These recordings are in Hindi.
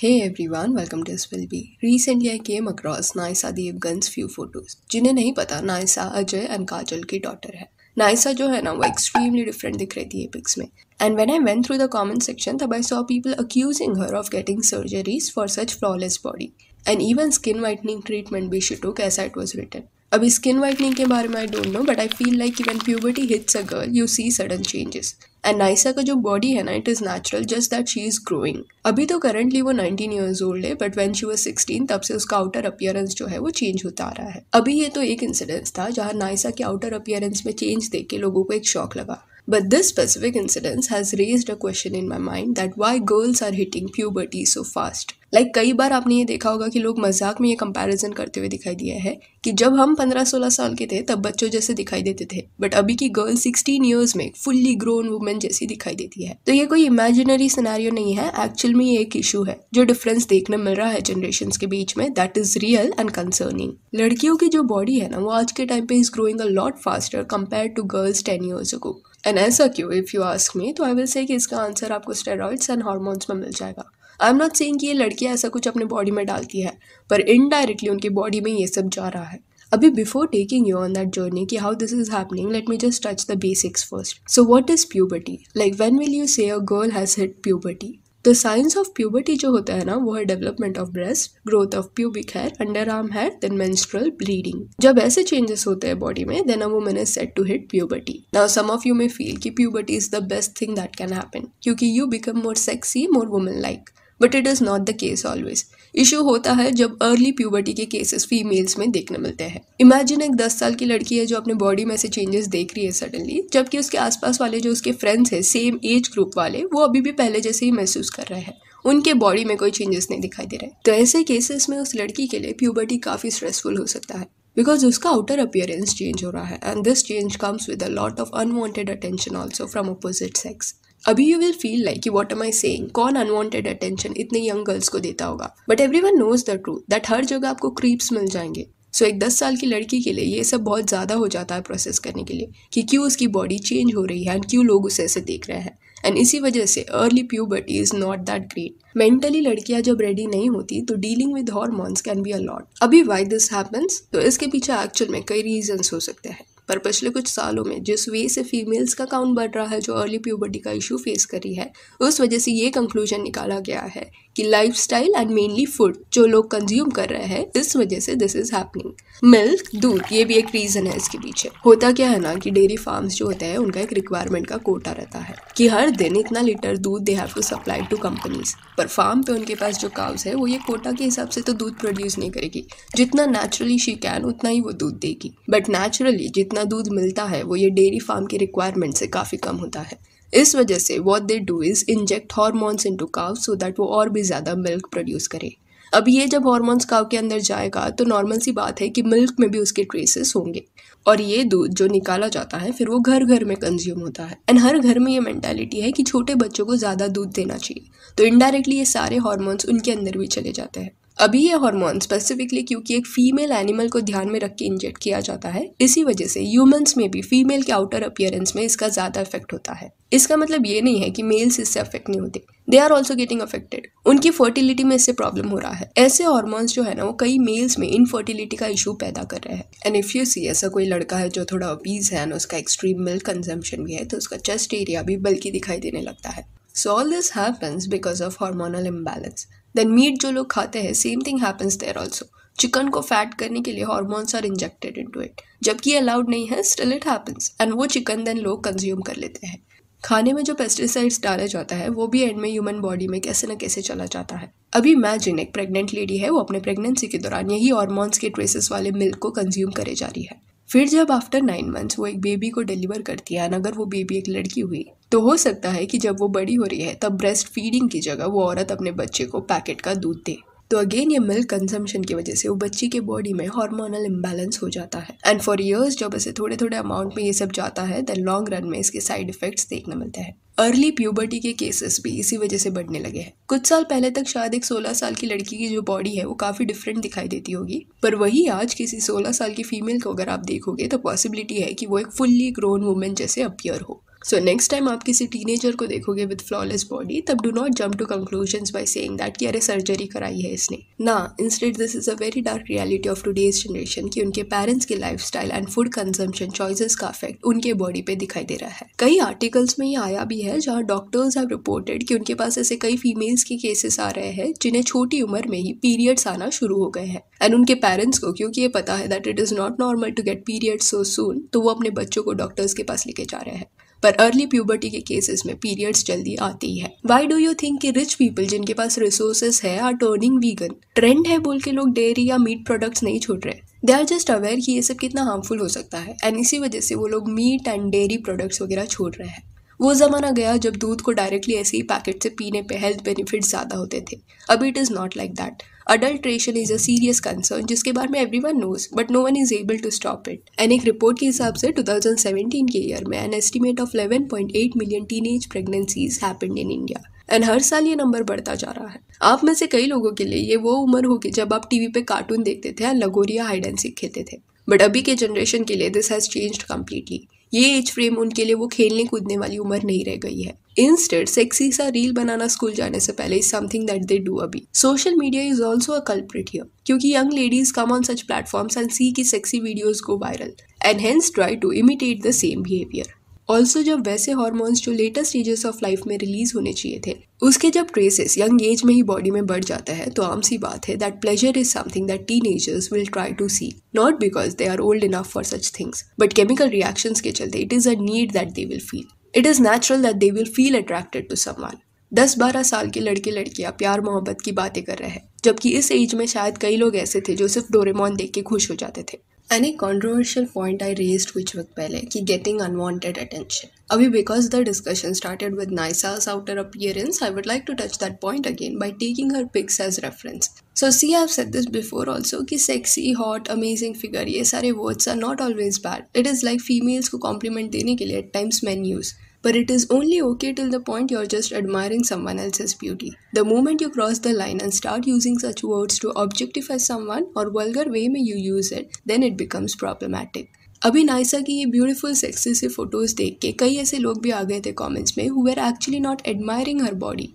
Hey everyone, welcome to SPLB. Recently I came across Naisa Devgan's few photos जिन्हें नहीं पता नाइसा अजय एंड काजल की डॉटर है नायसा जो है ना वो एक्सट्रीमली डिफरेंट दिख रही थी पिक्स में and when I went through the comment section तब I saw people accusing her of getting surgeries for such flawless body and even skin whitening treatment भी she took it was return अभी स्किन वाइटनिंग के बारे में I don't know but I feel like even puberty hits a girl you see sudden changes and Naisa का जो बॉडी है ना it is natural just that she is growing अभी तो करंटली वो नाइनटीन ईयर्स ओल्ड है but when she was sixteen तब से उसका आउटर अपियरेंस जो है वो चेंज होता आ रहा है अभी ये तो एक इंसिडेंस था जहाँ नाइसा के आउटर अपियरेंस में चेंज देख के लोगों को एक शौक लगा but this specific incidence has raise a question in my mind that why girls are hitting puberty so fast like like, कई बार आपने ये देखा होगा कि लोग मजाक में ये कंपैरिजन करते हुए दिखाई दिया है कि जब हम 15-16 साल के थे तब बच्चों जैसे दिखाई देते थे बट अभी की गर्ल 16 इयर्स में फुल्ली ग्रोन वुमेन जैसी दिखाई देती है तो ये कोई इमेजिनरी सिनेरियो नहीं है एक्चुअल में ये एक इशू है जो डिफरेंस देखने मिल रहा है जनरेशन के बीच में that is real and concerning लड़कियों की जो बॉडी है ना वो आज के टाइम पे is growing a lot faster compare to girls ten years को एंड ऐसा क्यों इफ यू आस्क मी तो आई विल से कि इसका आंसर आपको स्टेरॉइड्स एंड हार्मोन्स में मिल जाएगा आई एम नॉट सेइंग कि ये लड़कियाँ ऐसा कुछ अपने बॉडी में डालती है पर इनडायरेक्टली उनकी बॉडी में ये सब जा रहा है अभी before taking you on that journey कि how this is happening let me just touch the basics first so what is puberty like when will you say a girl has hit puberty the science of puberty जो होता है ना वो है development of breast growth of pubic hair underarm hair then menstrual bleeding जब ऐसे चेंजेस होते हैं बॉडी में then a woman is set to hit puberty now some of you may feel कि puberty is the best thing that can happen क्योंकि you become more sexy more woman like but it is not the case always issue होता है जब अर्ली प्यूबर्टी के केसेस फीमेल्स में देखने मिलते हैं इमेजिन एक दस साल की लड़की है जो अपने बॉडी में से चेंजेस देख रही है सडनली जबकि उसके आसपास वाले जो उसके फ्रेंड्स हैं सेम एज ग्रुप वाले वो अभी भी पहले जैसे ही महसूस कर रहे हैं उनके बॉडी में कोई चेंजेस नहीं दिखाई दे रहे तो ऐसे केसेस में उस लड़की के लिए प्यूबर्टी काफ़ी स्ट्रेसफुल हो सकता है बिकॉज उसका आउटर अपियरेंस चेंज हो रहा है and this change comes with a lot of unwanted attention also from opposite sex अभी यू विल फील लाइक कि वॉट एम आई सेइंग कौन अनवांटेड अटेंशन इतने यंग गर्ल्स को देता होगा but every one knows the truth that हर जगह आपको क्रीप्स मिल जाएंगे सो so, एक दस साल की लड़की के लिए ये सब बहुत ज़्यादा हो जाता है प्रोसेस करने के लिए कि क्यों उसकी बॉडी चेंज हो रही है एंड क्यों लोग उसे ऐसे देख रहे हैं एंड इसी वजह से early puberty is not that great mentally लड़कियां जब रेडी नहीं होती तो dealing with hormones can be a lot अभी वाई दिस हैपन्स तो इसके पीछे एक्चुअल में कई रीजन्स हो सकते हैं पर पिछले कुछ सालों में जिस वे से फीमेल्स का काउंट बढ़ रहा है जो अर्ली प्यूबर्टी का इशू फेस करी है उस वजह से ये कंक्लूजन निकाला गया है कि लाइफस्टाइल एंड मेनली फूड जो लोग कंज्यूम कर रहे हैं इस वजह से दिस इज हैपनिंग मिल्क दूध ये भी एक रीजन है इसके पीछे होता क्या है ना कि डेयरी फार्म्स जो होते हैं उनका एक रिक्वायरमेंट का कोटा रहता है कि हर दिन इतना लीटर दूध दे have to supply to companies पर फार्म पे उनके पास जो काउस है वो ये कोटा के हिसाब से तो दूध प्रोड्यूस नहीं करेगी जितना नेचुरली शी कैन उतना ही वो दूध देगी बट नेचुरली जितना दूध मिलता है वो ये डेयरी फार्म के रिक्वायरमेंट से काफ़ी कम होता है इस वजह से what they do is inject hormones to cow so that वो और भी ज़्यादा मिल्क प्रोड्यूस करे अब ये जब हॉर्मोन्स काव के अंदर जाएगा तो नॉर्मल सी बात है कि मिल्क में भी उसके ट्रेसेस होंगे और ये दूध जो निकाला जाता है फिर वो घर घर में कंज्यूम होता है एंड हर घर में ये मैंटेलिटी है कि छोटे बच्चों को ज़्यादा दूध देना चाहिए तो इनडायरेक्टली ये सारे हॉर्मोन्स उनके अंदर भी चले जाते हैं अभी ये हार्मोन स्पेसिफिकली क्योंकि एक फीमेल एनिमल को ध्यान में रख के इंजेक्ट किया जाता है इसी वजह से ह्यूमंस में भी फीमेल के आउटर अपियरेंस में इसका ज़्यादा इफेक्ट होता है इसका मतलब ये नहीं है कि मेल्स इससे अफेक्ट नहीं होते they are also getting affected उनकी फर्टिलिटी में इससे प्रॉब्लम हो रहा है ऐसे हॉर्मोन्स जो है ना वो कई मेल्स में इनफर्टिलिटी का इशू पैदा कर रहे हैं एंड इफ यू सी ऐसा कोई लड़का है जो थोड़ा अपीज है ना उसका एक्सट्रीम मिल्क कंजम्पशन भी है तो उसका चेस्ट एरिया भी बल्कि दिखाई देने लगता है so all this happens because of hormonal imbalance then meat जो लोग खाते हैं same thing happens there also chicken को फैट करने के लिए hormones are injected to it जबकि अलाउड नहीं है स्टिल इट हैपन्स एंड वो चिकन देन लोग कंज्यूम कर लेते हैं खाने में जो पेस्टिसाइड्स डाला जाता है वो भी एंड में ह्यूमन बॉडी में कैसे ना कैसे चला जाता है अभी इमेजिन एक प्रेग्नेंट लेडी है वो अपने प्रेगनेंसी के दौरान यही हॉर्मोन्स के ट्रेसेस वाले मिल्क को कंज्यूम करे जा रही है फिर जब आफ्टर नाइन मंथ्स वो एक बेबी को डिलीवर करती है एंड अगर वो बेबी एक लड़की हुई तो हो सकता है कि जब वो बड़ी हो रही है तब ब्रेस्ट फीडिंग की जगह वो औरत अपने बच्चे को पैकेट का दूध दे तो अगेन ये मिल्क कंजम्पशन की वजह से वो बच्ची के बॉडी में हार्मोनल इम्बेलेंस हो जाता है एंड फॉर इयर्स जब इसे थोड़े थोड़े अमाउंट में ये सब जाता है देन लॉन्ग रन में इसके साइड इफेक्ट्स देखने मिलते हैं अर्ली प्यूबर्टी के केसेस भी इसी वजह से बढ़ने लगे हैं कुछ साल पहले तक शायद एक 16 साल की लड़की की जो बॉडी है वो काफ़ी डिफरेंट दिखाई देती होगी पर वही आज किसी 16 साल की फीमेल को अगर आप देखोगे तो पॉसिबिलिटी है कि वो एक फुल्ली ग्रोन वुमेन जैसे अपियर हो सो नेक्स्ट टाइम आप किसी टीनेजर को देखोगे विद फ्लॉलेस बॉडी तब do not jump to conclusion by say that कि अरे सर्जरी कराई है इसने ना instead this is a very dark reality of today's generation की उनके पेरेंट्स के life and food consumption choices का इफेक्ट उनके बॉडी पे दिखाई दे रहा है कई आर्टिकल्स में ये आया भी है जहाँ डॉक्टर्स हैव रिपोर्टेड कि उनके पास ऐसे कई फीमेल्स के केसेस आ रहे हैं जिन्हें छोटी उम्र में ही पीरियड्स आना शुरू हो गए हैं एंड उनके पेरेंट्स को क्योंकि ये पता है that it is not normal to get periods so soon तो वो अपने बच्चों को डॉक्टर्स के पास लेके जा रहे हैं पर अर्ली प्यूबर्टी के केसेस में पीरियड्स जल्दी आती है वाई डू यू थिंक कि रिच पीपल जिनके पास रिसोर्सेस है आर टर्निंग वीगन ट्रेंड है बोल के लोग डेयरी या मीट प्रोडक्ट्स नहीं छोड़ रहे दे आर जस्ट अवेयर कि ये सब कितना हार्मफुल हो सकता है एंड इसी वजह से वो लोग मीट एंड डेयरी प्रोडक्ट्स वगैरह छोड़ रहे हैं वो ज़माना गया जब दूध को डायरेक्टली ऐसे ही पैकेट से पीने पे हेल्थ बेनिफिट ज़्यादा होते थे अब it is not like that adulteration is a serious concern जिसके बारे में every one knows but no one is able to stop it and एक रिपोर्ट के हिसाब से टू थाउजेंड सेवेंटीन के ईयर में an estimate of eight million age pregnancies happened in India and हर साल ये नंबर बढ़ता जा रहा है आप में से कई लोगों के लिए ये वो उम्र होगी जब आप टीवी पे कार्टून देखते थे या लगोरिया हाइड एंड सीख खेलते थे बट अभी के जनरेशन के लिए दिस हैज़ चेंज्ड कम्प्लीटली ये एज फ्रेम उनके लिए वो खेलने कूदने वाली उम्र नहीं रह गई है इंस्टेंट सेक्सी सा रील बनाना स्कूल जाने से पहले is something that they do अभी social media is also a culprit here क्योंकि young ladies come on such platforms and see की sexy videos go viral and hence try to imitate the same behaviour also जब वैसे हॉर्मोन्स जो लेटेस्ट स्टेजेस ऑफ लाइफ में रिलीज होने चाहिए थे उसके जब ट्रेसेस यंग एज में ही बॉडी में बढ़ जाता है तो आम सी बात है that pleasure is something that teenagers will try to see not because they are old enough for such things but chemical reactions के चलते it is a need that they will feel it is natural that they will feel attracted to someone दस बारह साल के लड़के लड़कियाँ प्यार मोहब्बत की बातें कर रहे हैं जबकि इस एज में शायद कई लोग ऐसे थे जो सिर्फ डोरेमोन देख के खुश हो जाते थे एन एक कॉन्ट्रोवर्शियल पॉइंट आई रेज कुछ वक्त पहले कि गेटिंग अनवॉन्टेड अटेंशन अभी because the discussion started with नाइसास outer appearance I would like to touch that point again by taking her pics as reference so she have said this before also कि सेक्सी हॉट अमेजिंग फिगर ये सारे words are not always bad it is like females को कॉम्प्लीमेंट देने के लिए at times man use But it is only okay till the point you're just admiring someone else's beauty. The moment you cross the line and start using such words to objectify someone or vulgar way may you use it, then it becomes problematic. अभी नाइसा की ये ब्यूटीफुल सेक्सी से फोटोज देख के कई ऐसे लोग भी आ गए थे कमेंट्स में who are actually not admiring her body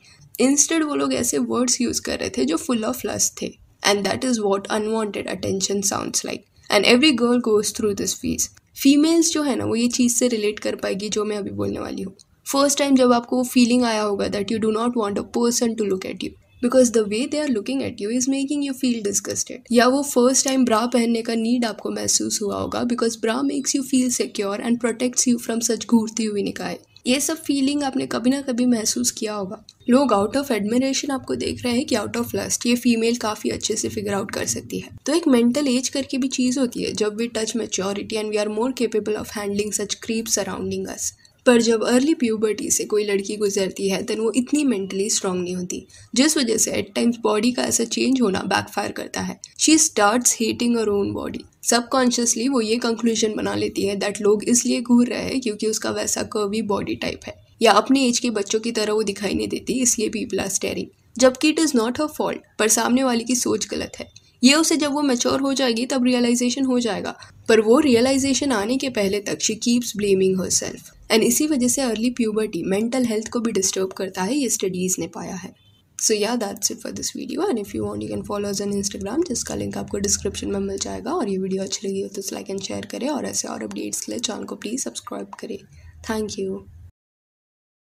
instead वो लोग ऐसे वर्ड्स यूज कर रहे थे जो फुल ऑफ लस थे and that is what unwanted attention sounds like and every girl goes through this phase females जो है ना वो ये चीज़ से रिलेट कर पाएगी जो मैं अभी बोलने वाली हूँ फर्स्ट टाइम जब आपको वो फीलिंग आया होगा that you do not want a person to look at you because the way they are looking at you is making you feel disgusted या वो फर्स्ट टाइम ब्रा पहनने का नीड आपको महसूस हुआ होगा because bra makes you feel secure and protects you from such घूरती हुई निकाय ये सब फीलिंग आपने कभी ना कभी महसूस किया होगा लोग आउट ऑफ एडमिरेशन आपको देख रहे हैं कि आउट ऑफ लस्ट ये फीमेल काफ़ी अच्छे से फिगर आउट कर सकती है तो एक मेंटल एज करके भी चीज़ होती है जब we touch maturity and we are more capable of handling such creep surrounding us पर जब अर्ली प्यूबर्टी से कोई लड़की गुजरती है तो वो इतनी मेंटली स्ट्रांग नहीं होती जिस वजह से एट टाइम्स बॉडी का ऐसा चेंज होना बैकफायर करता है she start hating her own body subconsciously वो ये कंक्लूजन बना लेती है दैट लोग इसलिए घूर रहे हैं क्योंकि उसका वैसा कर्वी बॉडी टाइप है या अपने एज के बच्चों की तरह वो दिखाई नहीं देती इसलिए पीपल आर स्टेरिंग जबकि it is not her fault पर सामने वाले की सोच गलत है ये उसे जब वो मेच्योर हो जाएगी तब रियलाइजेशन हो जाएगा पर वो रियलाइजेशन आने के पहले तक she keeps blaming herself and इसी वजह से अर्ली प्यूबर्टी मेंटल हेल्थ को भी डिस्टर्ब करता है ये स्टडीज़ ने पाया है so yeah that's it for this video and if you want you can follow us on Instagram जिसका लिंक आपको डिस्क्रिप्शन में मिल जाएगा और ये वीडियो अच्छी लगी हो तो लाइक एंड शेयर करें और ऐसे और अपडेट्स के लिए चैनल को प्लीज़ सब्सक्राइब करें थैंक यू